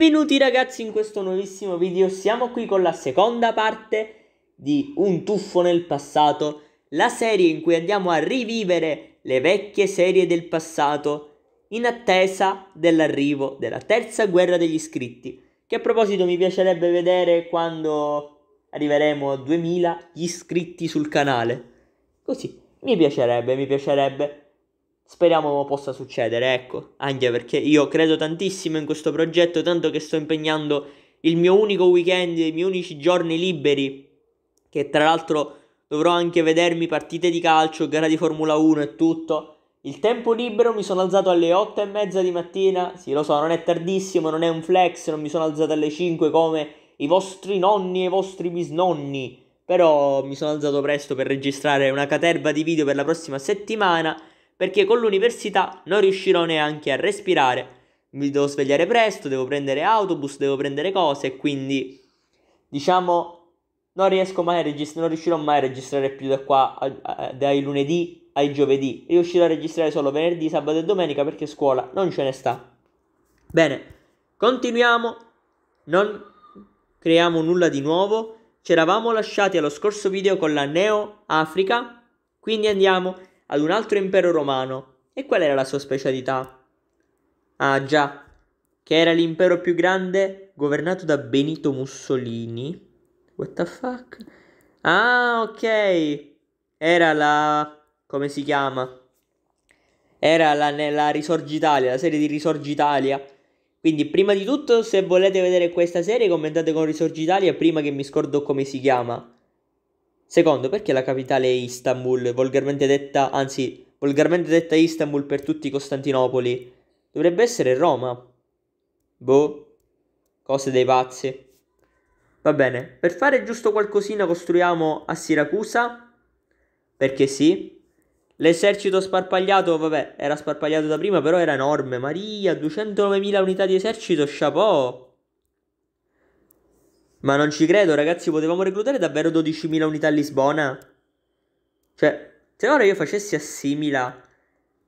Benvenuti ragazzi in questo nuovissimo video, siamo qui con la seconda parte di Un tuffo nel passato, la serie in cui andiamo a rivivere le vecchie serie del passato in attesa dell'arrivo della terza guerra degli iscritti, che a proposito mi piacerebbe vedere quando arriveremo a 2000 iscritti sul canale. Così, mi piacerebbe, mi piacerebbe. Speriamo possa succedere, ecco, anche perché io credo tantissimo in questo progetto, tanto che sto impegnando il mio unico weekend, i miei unici giorni liberi, che tra l'altro dovrò anche vedermi partite di calcio, gara di Formula 1 e tutto. Il tempo libero mi sono alzato alle 8 e mezza di mattina, sì lo so, non è tardissimo, non è un flex, non mi sono alzato alle 5 come i vostri nonni e i vostri bisnonni, però mi sono alzato presto per registrare una caterva di video per la prossima settimana perché con l'università non riuscirò neanche a respirare. Mi devo svegliare presto, devo prendere autobus, devo prendere cose quindi diciamo non riesco mai a registrare, non riuscirò mai a registrare più da qua a, a, dai lunedì ai giovedì. Riuscirò a registrare solo venerdì, sabato e domenica perché scuola non ce ne sta. Bene, continuiamo. Non creiamo nulla di nuovo. Ci eravamo lasciati allo scorso video con la Neo Africa, quindi andiamo ad un altro impero romano. E qual era la sua specialità? Ah già, che era l'impero più grande governato da Benito Mussolini. What the fuck? Ah, ok. Era la... come si chiama? Era la, la Risorgitalia, la serie di Risorgitalia. Quindi, prima di tutto, se volete vedere questa serie, commentate con Risorgitalia prima che mi scordo come si chiama. Secondo, perché la capitale è Istanbul, volgarmente detta, anzi, volgarmente detta Istanbul per tutti Costantinopoli? Dovrebbe essere Roma. Boh, cose dei pazzi. Va bene, per fare giusto qualcosina costruiamo a Siracusa, perché sì. L'esercito sparpagliato, vabbè, era sparpagliato da prima, però era enorme. Maria, 209.000 unità di esercito, chapeau! Ma non ci credo, ragazzi, potevamo reclutare davvero 12.000 unità a Lisbona? Cioè, se ora io facessi assimila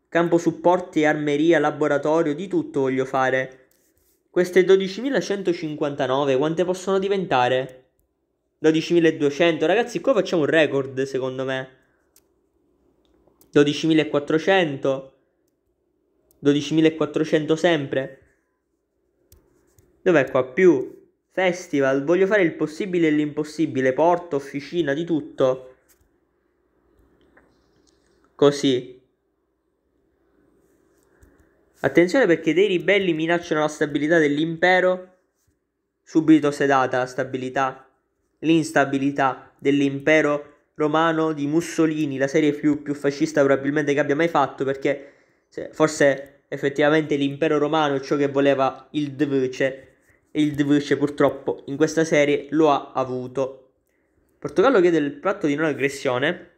campo supporti, armeria, laboratorio, di tutto voglio fare. Queste 12.159 quante possono diventare? 12.200, ragazzi, qua facciamo un record, secondo me. 12.400. 12.400 sempre. Dov'è qua? Più Festival, voglio fare il possibile e l'impossibile, porto, officina, di tutto. Così. Attenzione perché dei ribelli minacciano la stabilità dell'impero. Subito sedata la stabilità, l'instabilità dell'impero romano di Mussolini, la serie più, più fascista probabilmente che abbia mai fatto perché forse effettivamente l'impero romano è ciò che voleva il Dvce e il Device purtroppo in questa serie lo ha avuto. Portogallo chiede il patto di non aggressione.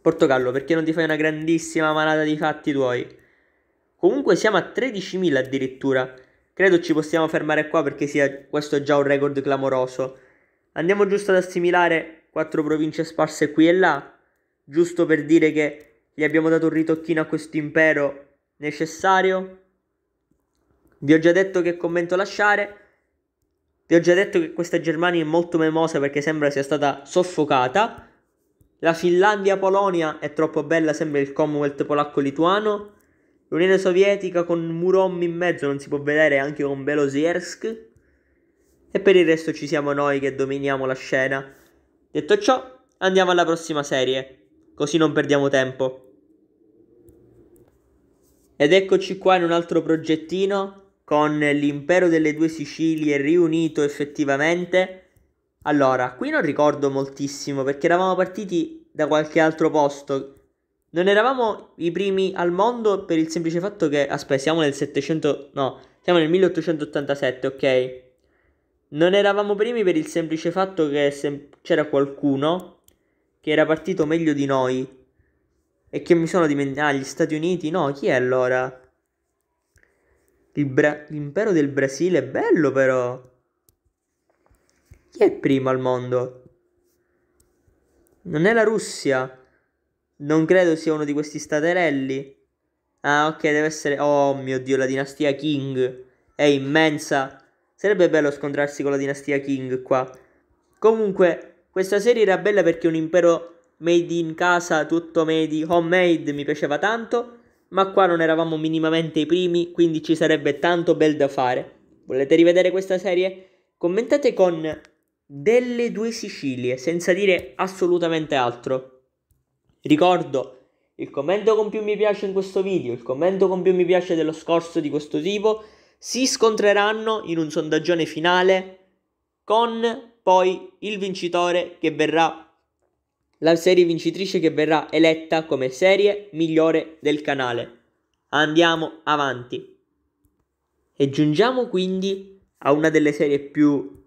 Portogallo, perché non ti fai una grandissima manata di fatti tuoi? Comunque siamo a 13.000 addirittura. Credo ci possiamo fermare qua perché sia, questo è già un record clamoroso. Andiamo giusto ad assimilare quattro province sparse qui e là, giusto per dire che gli abbiamo dato un ritocchino a questo impero necessario vi ho già detto che commento lasciare. Vi ho già detto che questa Germania è molto memosa perché sembra sia stata soffocata. La Finlandia-Polonia è troppo bella, sembra il Commonwealth polacco-lituano. L'Unione Sovietica con Murom in mezzo non si può vedere anche con Belosiersk. E per il resto ci siamo noi che dominiamo la scena. Detto ciò, andiamo alla prossima serie, così non perdiamo tempo. Ed eccoci qua in un altro progettino con l'impero delle due Sicilie riunito effettivamente? Allora, qui non ricordo moltissimo perché eravamo partiti da qualche altro posto. Non eravamo i primi al mondo per il semplice fatto che... Aspetta, siamo nel 700... No, siamo nel 1887, ok? Non eravamo primi per il semplice fatto che sem- c'era qualcuno che era partito meglio di noi. E che mi sono dimenticato... Ah, gli Stati Uniti? No, chi è allora? Bra- l'impero del Brasile è bello però. Chi è primo al mondo? Non è la Russia. Non credo sia uno di questi staterelli. Ah, ok, deve essere... Oh mio Dio, la dinastia King. È immensa. Sarebbe bello scontrarsi con la dinastia King qua. Comunque, questa serie era bella perché un impero made in casa, tutto made, homemade, mi piaceva tanto ma qua non eravamo minimamente i primi, quindi ci sarebbe tanto bel da fare. Volete rivedere questa serie? Commentate con delle due Sicilie, senza dire assolutamente altro. Ricordo il commento con più mi piace in questo video, il commento con più mi piace dello scorso di questo tipo, si scontreranno in un sondaggione finale con poi il vincitore che verrà la serie vincitrice che verrà eletta come serie migliore del canale. Andiamo avanti. E giungiamo quindi a una delle serie più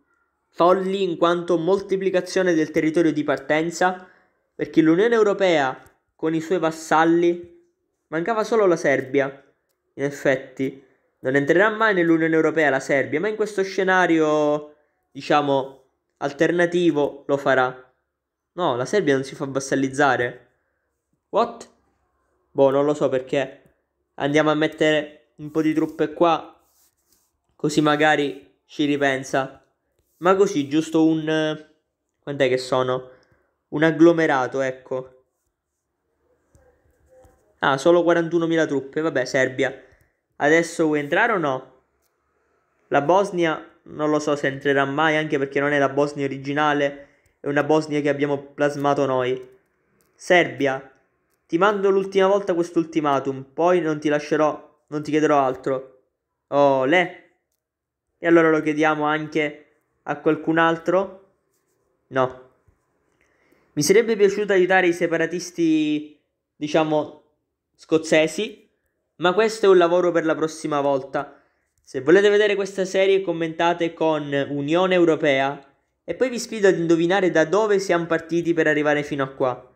folli in quanto moltiplicazione del territorio di partenza, perché l'Unione Europea con i suoi vassalli mancava solo la Serbia. In effetti, non entrerà mai nell'Unione Europea la Serbia, ma in questo scenario, diciamo, alternativo lo farà. No, la Serbia non si fa vassallizzare. What? Boh, non lo so perché. Andiamo a mettere un po' di truppe qua. Così magari ci ripensa. Ma così, giusto un... Quant'è che sono? Un agglomerato, ecco. Ah, solo 41.000 truppe. Vabbè, Serbia. Adesso vuoi entrare o no? La Bosnia non lo so se entrerà mai, anche perché non è la Bosnia originale e una Bosnia che abbiamo plasmato noi. Serbia, ti mando l'ultima volta quest'ultimatum, poi non ti lascerò, non ti chiederò altro. Oh, le? E allora lo chiediamo anche a qualcun altro? No. Mi sarebbe piaciuto aiutare i separatisti, diciamo, scozzesi, ma questo è un lavoro per la prossima volta. Se volete vedere questa serie commentate con Unione Europea, e poi vi sfido ad indovinare da dove siamo partiti per arrivare fino a qua.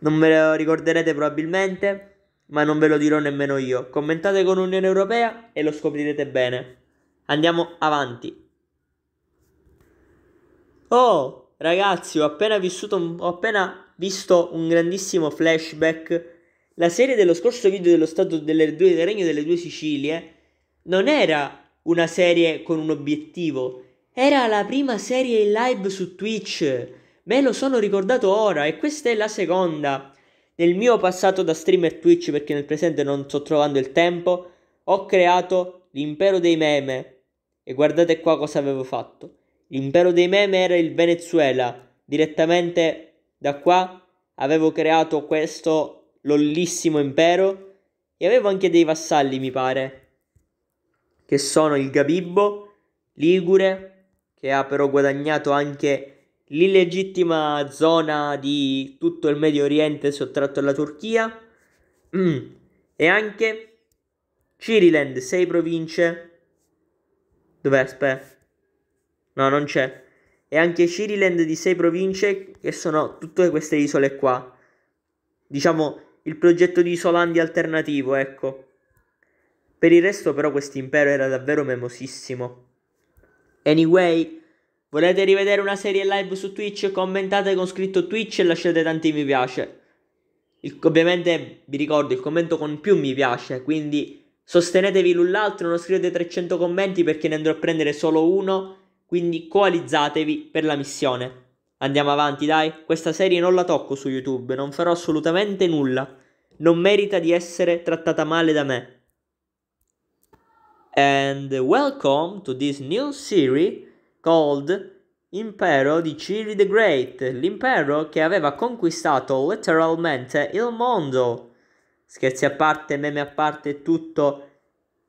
Non ve lo ricorderete probabilmente, ma non ve lo dirò nemmeno io. Commentate con Unione Europea e lo scoprirete bene. Andiamo avanti. Oh, ragazzi, ho appena, vissuto, ho appena visto un grandissimo flashback. La serie dello scorso video dello Stato delle due, del Regno delle Due Sicilie non era una serie con un obiettivo, era la prima serie in live su Twitch. Me lo sono ricordato ora e questa è la seconda. Nel mio passato da streamer Twitch, perché nel presente non sto trovando il tempo, ho creato l'impero dei meme. E guardate qua cosa avevo fatto. L'impero dei meme era il Venezuela. Direttamente da qua avevo creato questo lollissimo impero e avevo anche dei vassalli, mi pare, che sono il Gabibbo, Ligure, che ha però guadagnato anche l'illegittima zona di tutto il Medio Oriente sottratto alla Turchia mm. e anche Ciriland, 6 province. Dov'è? Aspetta. No, non c'è. E anche Ciriland di 6 province che sono tutte queste isole qua. Diciamo il progetto di Isolandi alternativo, ecco. Per il resto però questo impero era davvero memosissimo. Anyway, volete rivedere una serie live su Twitch? Commentate con scritto Twitch e lasciate tanti mi piace. Il, ovviamente vi ricordo il commento con più mi piace, quindi sostenetevi l'un l'altro, non scrivete 300 commenti perché ne andrò a prendere solo uno, quindi coalizzatevi per la missione. Andiamo avanti, dai. Questa serie non la tocco su YouTube, non farò assolutamente nulla. Non merita di essere trattata male da me and welcome to this new series called Impero di Ciri the Great, l'impero che aveva conquistato letteralmente il mondo. Scherzi a parte, meme a parte, tutto.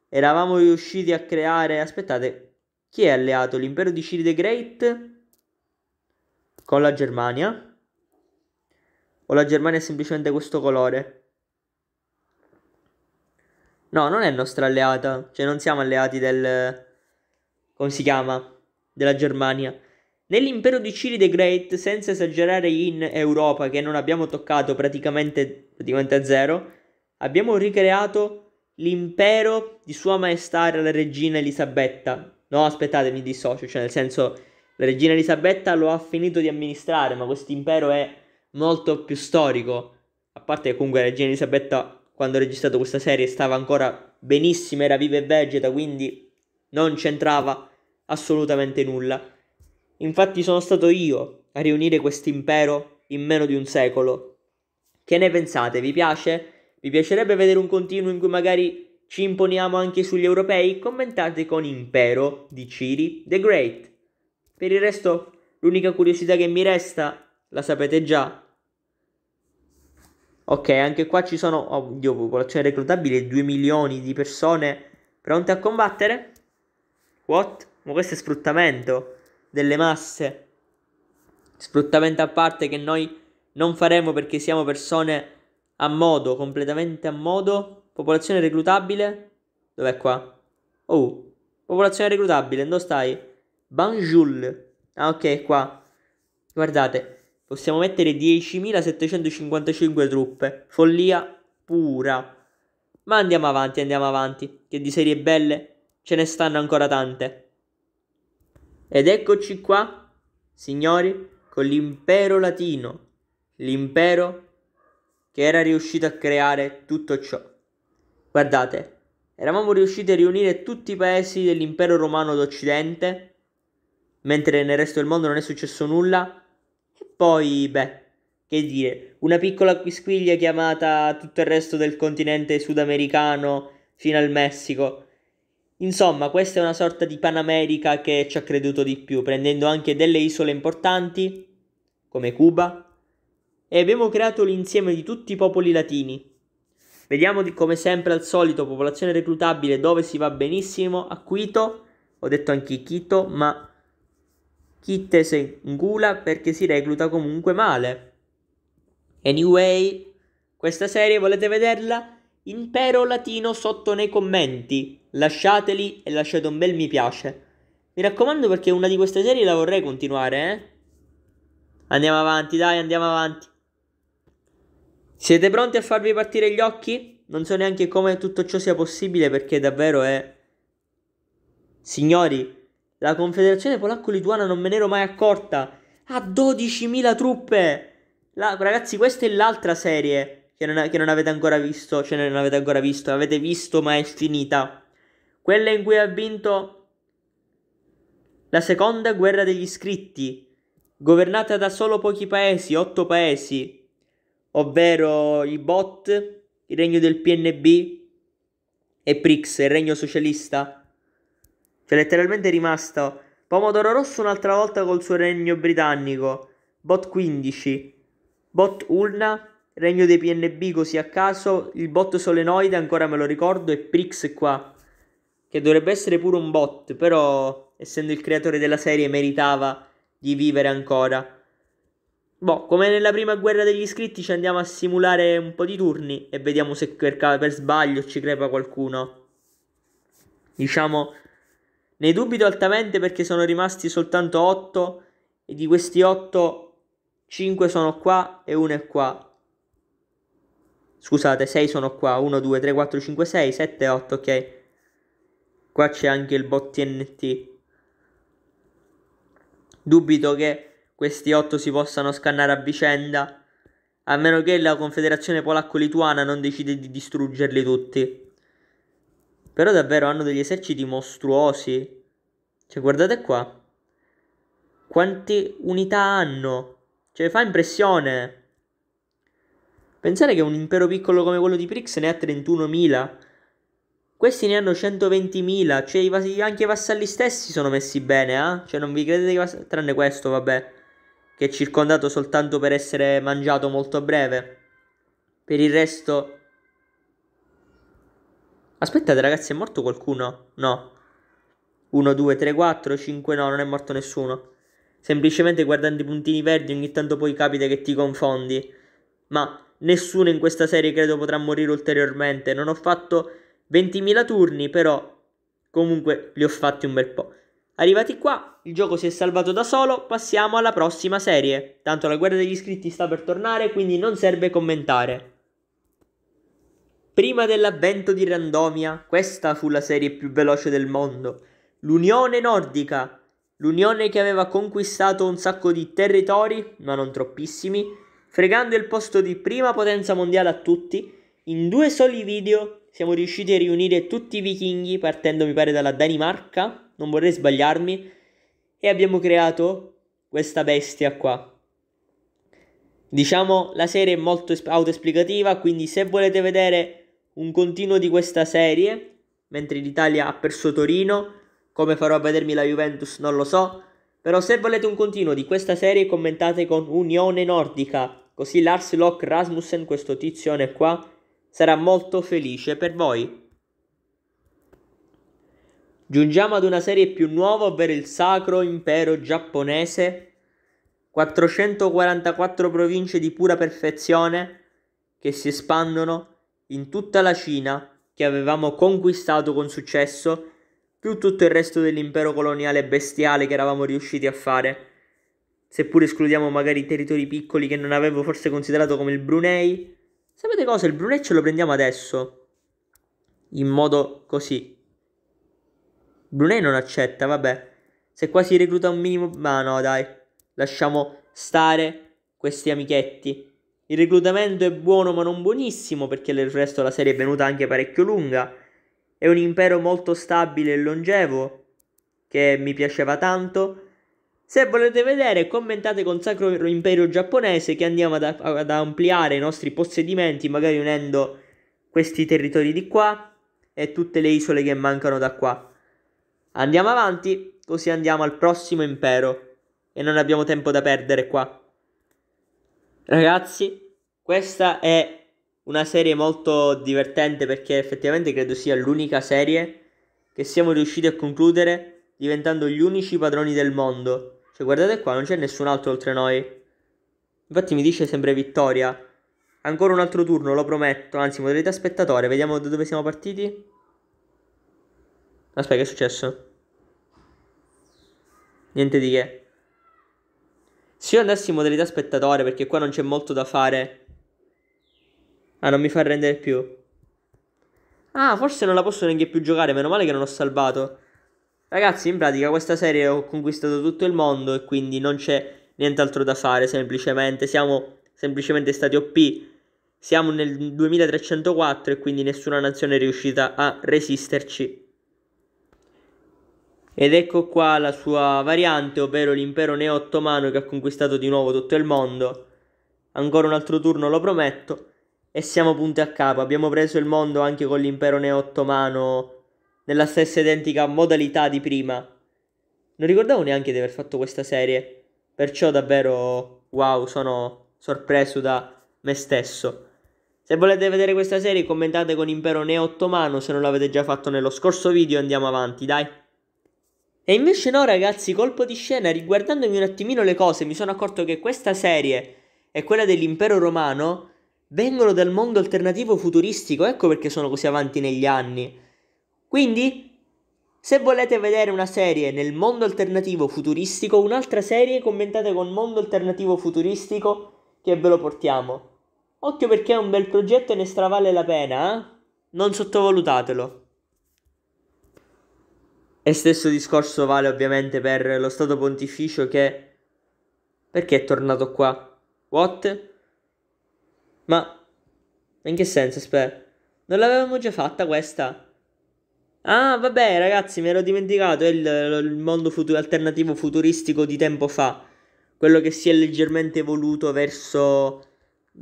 Eravamo riusciti a creare... Aspettate, chi è alleato? L'impero di Ciri the Great? Con la Germania? O la Germania è semplicemente questo colore? No, non è nostra alleata. Cioè, non siamo alleati del... Come si chiama? Della Germania. Nell'impero di Ciri the Great, senza esagerare in Europa, che non abbiamo toccato praticamente, praticamente a zero, abbiamo ricreato l'impero di Sua Maestà la Regina Elisabetta. No, aspettate, mi dissocio, cioè nel senso la Regina Elisabetta lo ha finito di amministrare, ma questo impero è molto più storico. A parte che comunque la Regina Elisabetta quando ho registrato questa serie stava ancora benissimo, era viva e vegeta, quindi non c'entrava assolutamente nulla. Infatti sono stato io a riunire quest'impero in meno di un secolo. Che ne pensate? Vi piace? Vi piacerebbe vedere un continuo in cui magari ci imponiamo anche sugli europei? Commentate con Impero di Ciri The Great. Per il resto, l'unica curiosità che mi resta, la sapete già, Ok, anche qua ci sono, oddio, popolazione reclutabile, 2 milioni di persone pronte a combattere? What? Ma questo è sfruttamento delle masse. Sfruttamento a parte che noi non faremo perché siamo persone a modo, completamente a modo. Popolazione reclutabile? Dov'è qua? Oh, popolazione reclutabile, dove stai? Banjul. Ah, ok, qua. Guardate, Possiamo mettere 10.755 truppe. Follia pura. Ma andiamo avanti, andiamo avanti, che di serie belle ce ne stanno ancora tante. Ed eccoci qua, signori, con l'impero latino, l'impero che era riuscito a creare tutto ciò. Guardate, eravamo riusciti a riunire tutti i paesi dell'impero romano d'Occidente, mentre nel resto del mondo non è successo nulla, poi, beh, che dire, una piccola quisquiglia chiamata tutto il resto del continente sudamericano fino al Messico. Insomma, questa è una sorta di Panamerica che ci ha creduto di più, prendendo anche delle isole importanti, come Cuba, e abbiamo creato l'insieme di tutti i popoli latini. Vediamo di, come sempre al solito popolazione reclutabile dove si va benissimo, a Quito, ho detto anche Quito, ma Kitte si ingula perché si recluta comunque male. Anyway, questa serie volete vederla? Impero Latino sotto nei commenti, lasciateli e lasciate un bel mi piace. Mi raccomando perché una di queste serie la vorrei continuare, eh? Andiamo avanti, dai, andiamo avanti. Siete pronti a farvi partire gli occhi? Non so neanche come tutto ciò sia possibile perché davvero è... Signori, la Confederazione Polacco-Lituana non me ne ero mai accorta. Ha 12.000 truppe. La, ragazzi, questa è l'altra serie che non, che non, avete ancora visto. Cioè, non avete ancora visto. Avete visto, ma è finita. Quella in cui ha vinto la seconda guerra degli iscritti. Governata da solo pochi paesi, otto paesi. Ovvero i Bot, il regno del PNB e PRIX, il regno socialista cioè, letteralmente è rimasto Pomodoro Rosso un'altra volta col suo regno britannico. Bot 15. Bot Ulna. Regno dei PNB così a caso. Il bot solenoide ancora me lo ricordo. E Prix qua. Che dovrebbe essere pure un bot. Però, essendo il creatore della serie, meritava di vivere ancora. Boh, come nella prima guerra degli iscritti ci andiamo a simulare un po' di turni e vediamo se per, per sbaglio ci crepa qualcuno. Diciamo ne dubito altamente perché sono rimasti soltanto 8 e di questi 8 5 sono qua e 1 è qua. Scusate, 6 sono qua, 1, 2, 3, 4, 5, 6, 7, 8, ok. Qua c'è anche il bot TNT. Dubito che questi 8 si possano scannare a vicenda, a meno che la Confederazione Polacco-Lituana non decide di distruggerli tutti. Però davvero hanno degli eserciti mostruosi. Cioè, guardate qua. Quante unità hanno? Cioè, fa impressione. Pensare che un impero piccolo come quello di Prix ne ha 31.000. Questi ne hanno 120.000. Cioè, anche i vassalli stessi sono messi bene, eh? Cioè, non vi credete che... Vass- tranne questo, vabbè. Che è circondato soltanto per essere mangiato molto a breve. Per il resto Aspettate ragazzi, è morto qualcuno? No. 1, 2, 3, 4, 5, no, non è morto nessuno. Semplicemente guardando i puntini verdi ogni tanto poi capita che ti confondi. Ma nessuno in questa serie credo potrà morire ulteriormente. Non ho fatto 20.000 turni, però comunque li ho fatti un bel po'. Arrivati qua, il gioco si è salvato da solo, passiamo alla prossima serie. Tanto la guerra degli iscritti sta per tornare, quindi non serve commentare. Prima dell'avvento di Randomia, questa fu la serie più veloce del mondo. L'Unione Nordica, l'unione che aveva conquistato un sacco di territori, ma non troppissimi, fregando il posto di prima potenza mondiale a tutti, in due soli video siamo riusciti a riunire tutti i vichinghi partendo mi pare dalla Danimarca, non vorrei sbagliarmi, e abbiamo creato questa bestia qua. Diciamo la serie è molto autoesplicativa, quindi se volete vedere un continuo di questa serie, mentre l'Italia ha perso Torino, come farò a vedermi la Juventus non lo so, però se volete un continuo di questa serie commentate con Unione Nordica, così Lars Locke Rasmussen, questo tizione qua, sarà molto felice per voi. Giungiamo ad una serie più nuova, ovvero il Sacro Impero Giapponese, 444 province di pura perfezione che si espandono in tutta la Cina, che avevamo conquistato con successo, più tutto il resto dell'impero coloniale bestiale che eravamo riusciti a fare, seppur escludiamo magari i territori piccoli che non avevo forse considerato come il Brunei. Sapete cosa? Il Brunei ce lo prendiamo adesso, in modo così. Brunei non accetta, vabbè. Se quasi recluta un minimo... Ma no, dai. Lasciamo stare questi amichetti. Il reclutamento è buono ma non buonissimo perché del resto la serie è venuta anche parecchio lunga. È un impero molto stabile e longevo che mi piaceva tanto. Se volete vedere commentate con Sacro Impero Giapponese che andiamo ad, ad ampliare i nostri possedimenti magari unendo questi territori di qua e tutte le isole che mancano da qua. Andiamo avanti, così andiamo al prossimo impero. E non abbiamo tempo da perdere qua. Ragazzi, questa è una serie molto divertente perché effettivamente credo sia l'unica serie che siamo riusciti a concludere diventando gli unici padroni del mondo. Cioè, guardate qua, non c'è nessun altro oltre noi. Infatti mi dice sempre vittoria. Ancora un altro turno, lo prometto. Anzi, modalità spettatore, vediamo da dove siamo partiti. Aspetta, che è successo? Niente di che. Se io andassi in modalità spettatore, perché qua non c'è molto da fare. Ah, non mi fa rendere più. Ah, forse non la posso neanche più giocare, meno male che non ho salvato. Ragazzi, in pratica questa serie ho conquistato tutto il mondo e quindi non c'è nient'altro da fare, semplicemente siamo semplicemente stati OP. Siamo nel 2304 e quindi nessuna nazione è riuscita a resisterci. Ed ecco qua la sua variante, ovvero l'impero neo-ottomano che ha conquistato di nuovo tutto il mondo. Ancora un altro turno, lo prometto. E siamo punti a capo. Abbiamo preso il mondo anche con l'impero neo-ottomano nella stessa identica modalità di prima. Non ricordavo neanche di aver fatto questa serie. Perciò davvero, wow, sono sorpreso da me stesso. Se volete vedere questa serie commentate con Impero Neo-Ottomano, se non l'avete già fatto nello scorso video andiamo avanti, dai! E invece no, ragazzi, colpo di scena, riguardandomi un attimino le cose, mi sono accorto che questa serie e quella dell'impero romano vengono dal mondo alternativo futuristico, ecco perché sono così avanti negli anni. Quindi, se volete vedere una serie nel mondo alternativo futuristico, un'altra serie commentate con mondo alternativo futuristico che ve lo portiamo. Occhio perché è un bel progetto e ne stravale la pena, eh? Non sottovalutatelo. E stesso discorso vale ovviamente per lo Stato Pontificio che... Perché è tornato qua? What? Ma... In che senso, aspetta? Non l'avevamo già fatta questa? Ah, vabbè, ragazzi, mi ero dimenticato. È il, il mondo futuro, alternativo futuristico di tempo fa. Quello che si è leggermente evoluto verso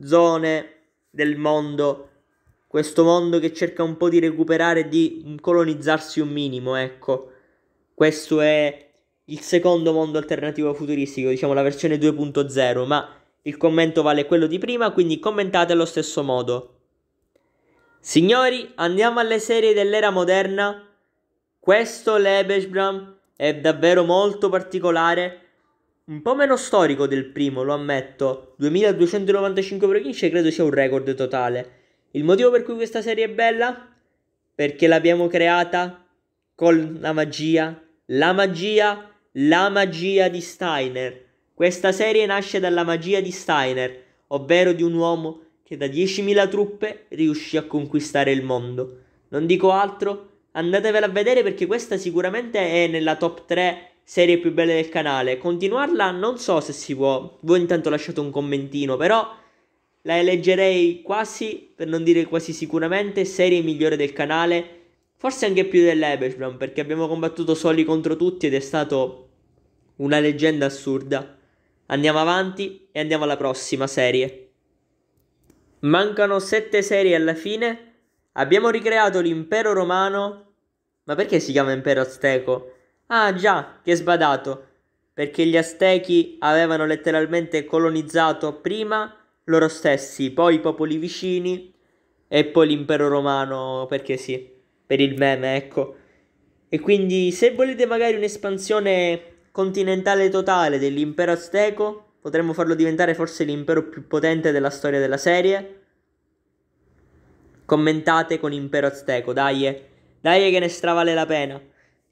zone del mondo questo mondo che cerca un po' di recuperare e di colonizzarsi un minimo, ecco. Questo è il secondo mondo alternativo futuristico, diciamo la versione 2.0, ma il commento vale quello di prima, quindi commentate allo stesso modo. Signori, andiamo alle serie dell'era moderna. Questo Lebesbram è davvero molto particolare, un po' meno storico del primo, lo ammetto. 2295 province credo sia un record totale. Il motivo per cui questa serie è bella? Perché l'abbiamo creata con la magia, la magia, la magia di Steiner. Questa serie nasce dalla magia di Steiner, ovvero di un uomo che da 10.000 truppe riuscì a conquistare il mondo. Non dico altro, andatevela a vedere perché questa sicuramente è nella top 3 serie più belle del canale. Continuarla non so se si può, voi intanto lasciate un commentino, però la eleggerei quasi, per non dire quasi sicuramente, serie migliore del canale, forse anche più dell'Ebersbrown, perché abbiamo combattuto soli contro tutti ed è stato una leggenda assurda. Andiamo avanti e andiamo alla prossima serie. Mancano sette serie alla fine. Abbiamo ricreato l'impero romano. Ma perché si chiama impero azteco? Ah già, che sbadato. Perché gli aztechi avevano letteralmente colonizzato prima loro stessi, poi i popoli vicini e poi l'impero romano, perché sì, per il meme, ecco. E quindi se volete magari un'espansione continentale totale dell'impero azteco, potremmo farlo diventare forse l'impero più potente della storia della serie. Commentate con impero azteco, dai, eh. dai che ne stravale la pena.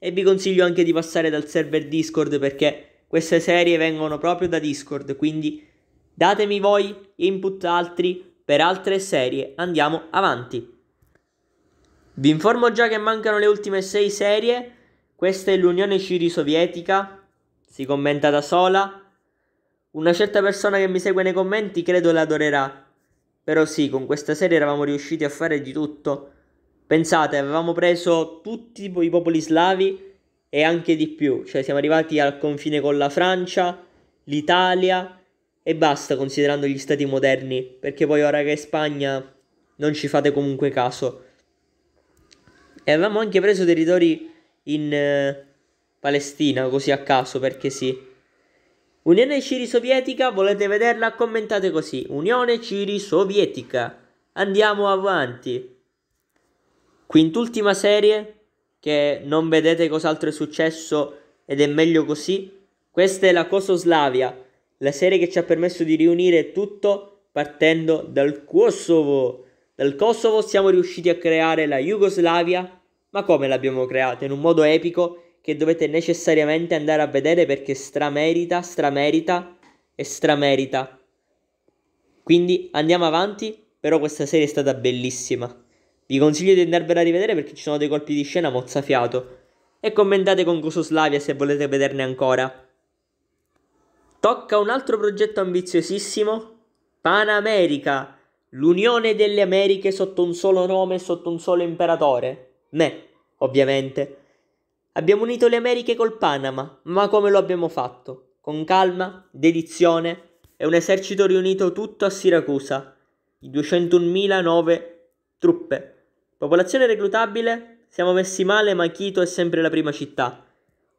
E vi consiglio anche di passare dal server Discord perché queste serie vengono proprio da Discord, quindi Datemi voi input altri per altre serie. Andiamo avanti. Vi informo già che mancano le ultime 6 serie. Questa è l'Unione Ciri-Sovietica. Si commenta da sola. Una certa persona che mi segue nei commenti credo la adorerà. Però sì, con questa serie eravamo riusciti a fare di tutto. Pensate, avevamo preso tutti i popoli slavi e anche di più. Cioè siamo arrivati al confine con la Francia, l'Italia, e basta considerando gli stati moderni, perché poi ora che è Spagna non ci fate comunque caso. E avevamo anche preso territori in eh, Palestina, così a caso, perché sì. Unione Ciri Sovietica, volete vederla? Commentate così. Unione Ciri Sovietica. Andiamo avanti. Quintultima serie, che non vedete cos'altro è successo ed è meglio così. Questa è la Cososlavia la serie che ci ha permesso di riunire tutto partendo dal Kosovo. Dal Kosovo siamo riusciti a creare la Jugoslavia, ma come l'abbiamo creata? In un modo epico che dovete necessariamente andare a vedere perché stramerita, stramerita e stramerita. Quindi andiamo avanti, però questa serie è stata bellissima. Vi consiglio di andarvela a rivedere perché ci sono dei colpi di scena mozzafiato. E commentate con Kososlavia se volete vederne ancora. Tocca un altro progetto ambiziosissimo, Panamerica, l'unione delle Americhe sotto un solo nome e sotto un solo imperatore. Me, ovviamente. Abbiamo unito le Americhe col Panama, ma come lo abbiamo fatto? Con calma, dedizione e un esercito riunito tutto a Siracusa, di 201.009 truppe. Popolazione reclutabile? Siamo messi male, ma Quito è sempre la prima città.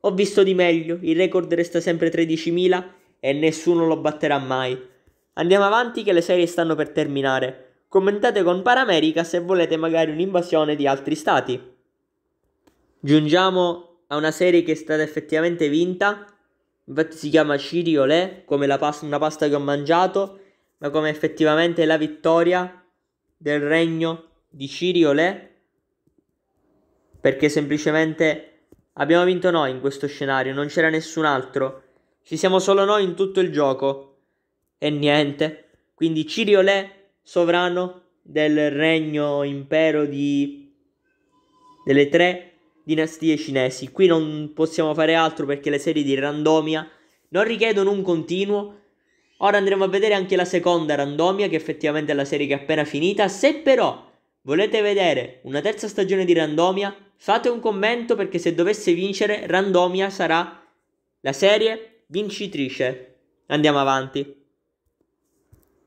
Ho visto di meglio, il record resta sempre 13.000 e nessuno lo batterà mai. Andiamo avanti che le serie stanno per terminare. Commentate con Paramerica se volete magari un'invasione di altri stati. Giungiamo a una serie che è stata effettivamente vinta. Infatti si chiama Ciriolè, come pasta, una pasta che ho mangiato, ma come effettivamente la vittoria del regno di Ciriolè. Perché semplicemente abbiamo vinto noi in questo scenario, non c'era nessun altro. Ci siamo solo noi in tutto il gioco. E niente. Quindi Ciriolè, sovrano del regno impero di... delle tre dinastie cinesi. Qui non possiamo fare altro perché le serie di randomia non richiedono un continuo. Ora andremo a vedere anche la seconda randomia, che effettivamente è la serie che è appena finita. Se però volete vedere una terza stagione di randomia, fate un commento perché se dovesse vincere, randomia sarà la serie vincitrice. Andiamo avanti.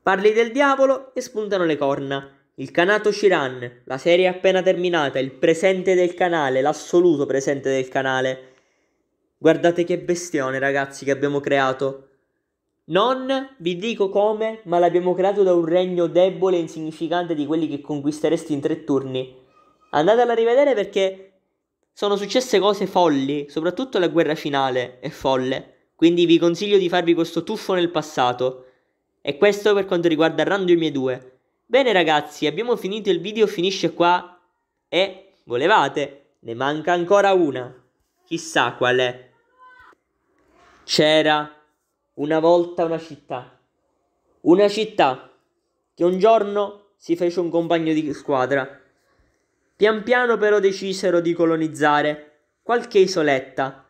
Parli del diavolo e spuntano le corna. Il canato Shiran, la serie appena terminata, il presente del canale, l'assoluto presente del canale. Guardate che bestione, ragazzi, che abbiamo creato. Non vi dico come, ma l'abbiamo creato da un regno debole e insignificante di quelli che conquisteresti in tre turni. Andatela a rivedere perché sono successe cose folli, soprattutto la guerra finale è folle. Quindi vi consiglio di farvi questo tuffo nel passato. E questo per quanto riguarda Run 2002. Bene ragazzi, abbiamo finito il video, finisce qua. E, volevate, ne manca ancora una. Chissà qual è. C'era una volta una città. Una città che un giorno si fece un compagno di squadra. Pian piano però decisero di colonizzare qualche isoletta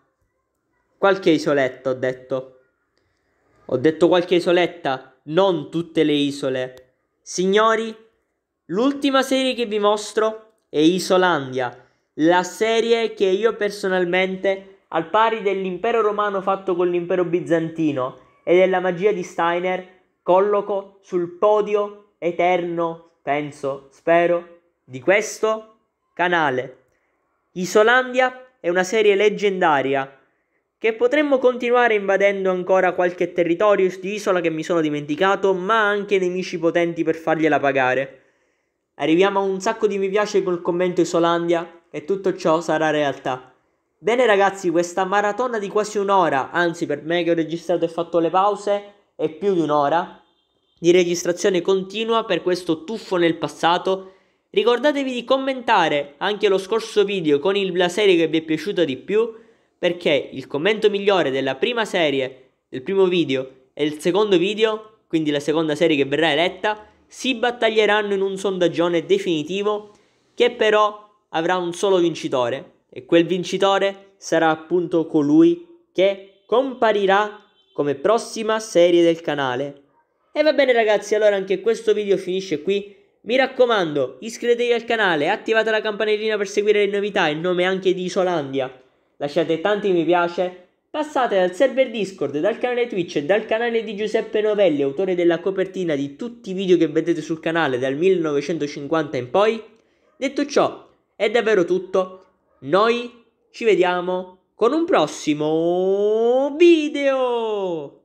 Qualche isoletta, ho detto. Ho detto qualche isoletta, non tutte le isole. Signori, l'ultima serie che vi mostro è Isolandia, la serie che io personalmente, al pari dell'impero romano fatto con l'impero bizantino e della magia di Steiner, colloco sul podio eterno, penso, spero, di questo canale. Isolandia è una serie leggendaria che potremmo continuare invadendo ancora qualche territorio di isola che mi sono dimenticato, ma anche nemici potenti per fargliela pagare. Arriviamo a un sacco di mi piace col commento Isolandia e tutto ciò sarà realtà. Bene ragazzi, questa maratona di quasi un'ora, anzi per me che ho registrato e fatto le pause, è più di un'ora, di registrazione continua per questo tuffo nel passato. Ricordatevi di commentare anche lo scorso video con il Blaseri che vi è piaciuto di più perché il commento migliore della prima serie, del primo video e il secondo video, quindi la seconda serie che verrà eletta, si battaglieranno in un sondaggione definitivo che però avrà un solo vincitore e quel vincitore sarà appunto colui che comparirà come prossima serie del canale. E va bene ragazzi, allora anche questo video finisce qui. Mi raccomando, iscrivetevi al canale, attivate la campanellina per seguire le novità in nome anche di Isolandia. Lasciate tanti mi piace, passate dal server Discord, dal canale Twitch e dal canale di Giuseppe Novelli, autore della copertina di tutti i video che vedete sul canale dal 1950 in poi. Detto ciò, è davvero tutto. Noi ci vediamo con un prossimo video!